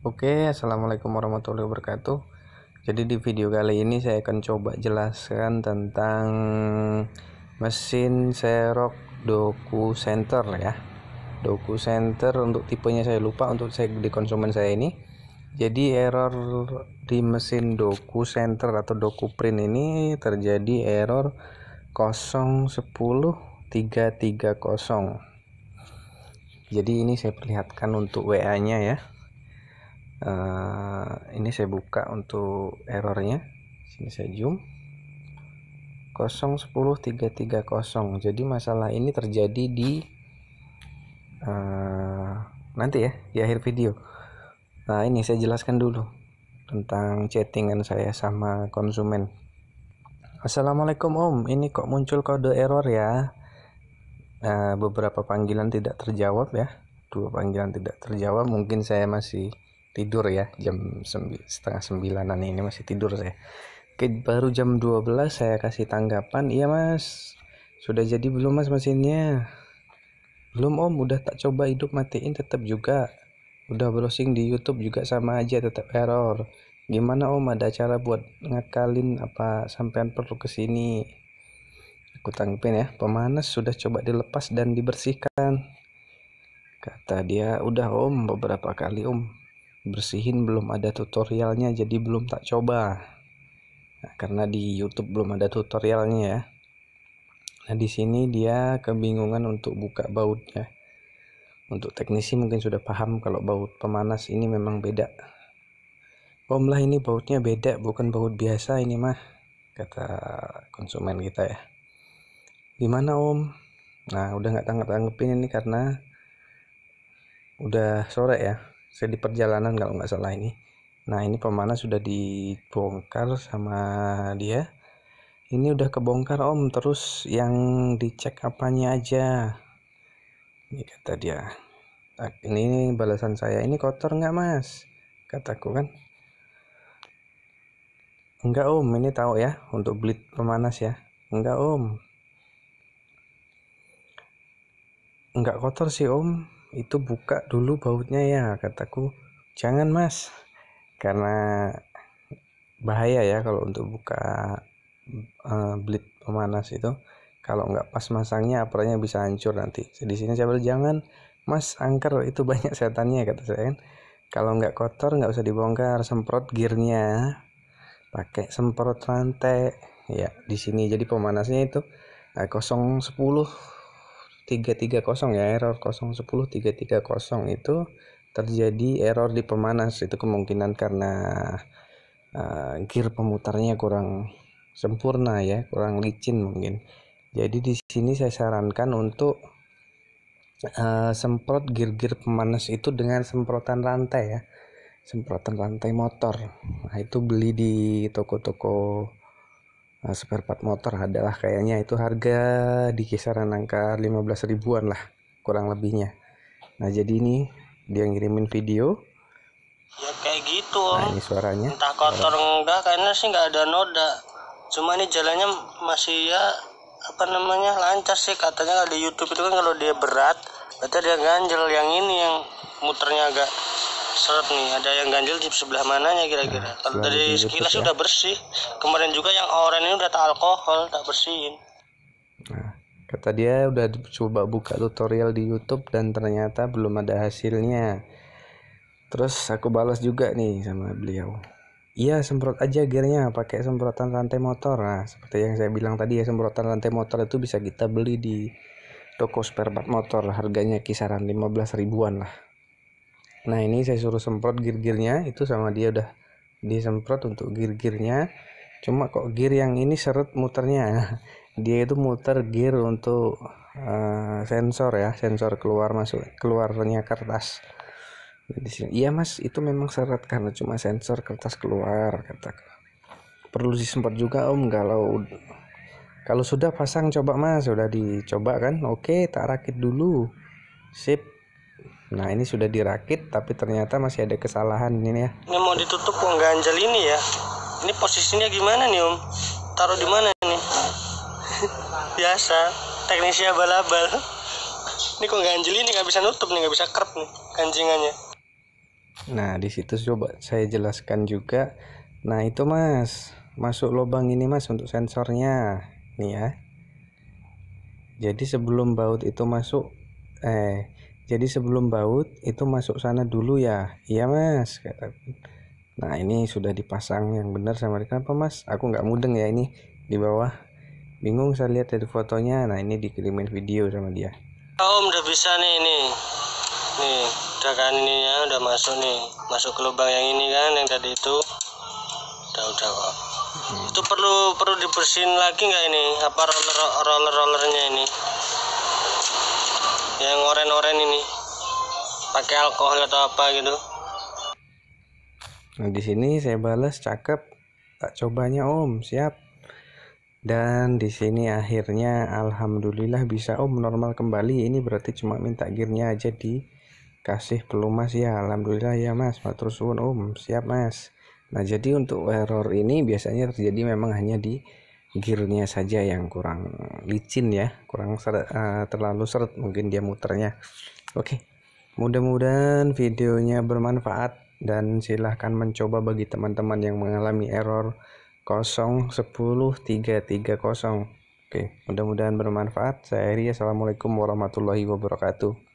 Oke, assalamualaikum warahmatullahi wabarakatuh. Jadi di video kali ini saya akan coba jelaskan tentang mesin serok doku center ya. Doku center untuk tipenya saya lupa untuk saya di konsumen saya ini. Jadi error di mesin doku center atau doku print ini terjadi error 010330. Jadi ini saya perlihatkan untuk WA-nya ya uh, ini saya buka untuk errornya sini saya zoom 010330 jadi masalah ini terjadi di uh, nanti ya di akhir video nah ini saya jelaskan dulu tentang chattingan saya sama konsumen Assalamualaikum om ini kok muncul kode error ya nah, beberapa panggilan tidak terjawab ya dua panggilan tidak terjawab mungkin saya masih tidur ya jam sembi, setengah sembilanan ini masih tidur saya Oke, baru jam 12 saya kasih tanggapan iya mas sudah jadi belum mas mesinnya belum om udah tak coba hidup matiin tetap juga udah browsing di YouTube juga sama aja tetap error gimana om ada cara buat ngakalin apa sampean perlu kesini aku tanggapin ya pemanas sudah coba dilepas dan dibersihkan kata dia udah om beberapa kali om bersihin belum ada tutorialnya jadi belum tak coba nah, karena di YouTube belum ada tutorialnya ya nah di sini dia kebingungan untuk buka bautnya untuk teknisi mungkin sudah paham kalau baut pemanas ini memang beda Om lah ini bautnya beda bukan baut biasa ini mah kata konsumen kita ya gimana om nah udah nggak tanggap tanggepin ini karena udah sore ya saya di perjalanan kalau nggak salah ini nah ini pemanas sudah dibongkar sama dia ini udah kebongkar om terus yang dicek apanya aja ini kata dia ah, ini balasan saya ini kotor nggak mas kataku kan enggak om ini tahu ya untuk beli pemanas ya enggak om enggak kotor sih om itu buka dulu bautnya ya kataku jangan mas karena bahaya ya kalau untuk buka uh, eh, blit pemanas itu kalau nggak pas masangnya apelnya bisa hancur nanti di sini saya bilang jangan mas angker itu banyak setannya kata saya kan kalau nggak kotor nggak usah dibongkar semprot gearnya pakai semprot rantai ya di sini jadi pemanasnya itu eh, kosong 010 330 ya error 010 330 itu terjadi error di pemanas itu kemungkinan karena uh, gear pemutarnya kurang sempurna ya kurang licin mungkin jadi di sini saya sarankan untuk uh, semprot gear-gear pemanas itu dengan semprotan rantai ya semprotan rantai motor nah itu beli di toko-toko Nah, eh, spare part motor adalah kayaknya itu harga di kisaran angka 15 ribuan lah, kurang lebihnya. Nah, jadi ini dia ngirimin video. Ya kayak gitu. Nah, ini suaranya. Entah kotor Suara. enggak karena sih nggak ada noda. Cuma ini jalannya masih ya apa namanya lancar sih katanya kalau di YouTube itu kan kalau dia berat berarti dia ganjel yang ini yang muternya agak seret nih ada yang ganjil di sebelah mananya kira-kira nah, kalau dari sekilas ya. bersih kemarin juga yang oranye ini udah tak alkohol tak bersihin nah kata dia udah coba buka tutorial di YouTube dan ternyata belum ada hasilnya terus aku balas juga nih sama beliau Iya semprot aja gearnya pakai semprotan rantai motor nah seperti yang saya bilang tadi ya semprotan rantai motor itu bisa kita beli di toko spare part motor harganya kisaran 15 ribuan lah nah ini saya suruh semprot gear-gearnya itu sama dia udah disemprot untuk gear-gearnya cuma kok gear yang ini seret muternya dia itu muter gear untuk uh, sensor ya sensor keluar masuk keluarnya kertas di sini iya mas itu memang seret karena cuma sensor kertas keluar kata perlu disemprot juga om kalau kalau sudah pasang coba mas sudah dicoba kan oke tak rakit dulu sip Nah ini sudah dirakit tapi ternyata masih ada kesalahan ini ya. Ini mau ditutup uang ganjal ini ya. Ini posisinya gimana nih Om? Taruh di mana nih? Biasa, teknisi abal-abal. Ini kok ganjel ini nggak bisa nutup nih, nggak bisa kerp nih kancingannya Nah di situ coba saya jelaskan juga. Nah itu mas, masuk lubang ini mas untuk sensornya nih ya. Jadi sebelum baut itu masuk, eh jadi sebelum baut itu masuk sana dulu ya. Iya mas, Nah ini sudah dipasang yang benar sama mereka apa mas? Aku nggak mudeng ya ini di bawah. Bingung saya lihat dari fotonya. Nah ini dikirimin video sama dia. Om udah bisa nih ini. Nih, udah kan ini ya udah masuk nih. Masuk ke lubang yang ini kan yang tadi itu. Udah udah kok. Hmm. Itu perlu perlu dibersihin lagi nggak ini? Apa roller roller rollernya ini? yang oren-oren ini pakai alkohol atau apa gitu nah di sini saya balas cakep tak cobanya om siap dan di sini akhirnya alhamdulillah bisa om normal kembali ini berarti cuma minta gearnya aja di kasih pelumas ya alhamdulillah ya mas terus om siap mas nah jadi untuk error ini biasanya terjadi memang hanya di gearnya saja yang kurang licin ya kurang ser uh, terlalu seret mungkin dia muternya oke okay. mudah-mudahan videonya bermanfaat dan silahkan mencoba bagi teman-teman yang mengalami error 010330 oke okay. mudah-mudahan bermanfaat saya ria Assalamualaikum warahmatullahi wabarakatuh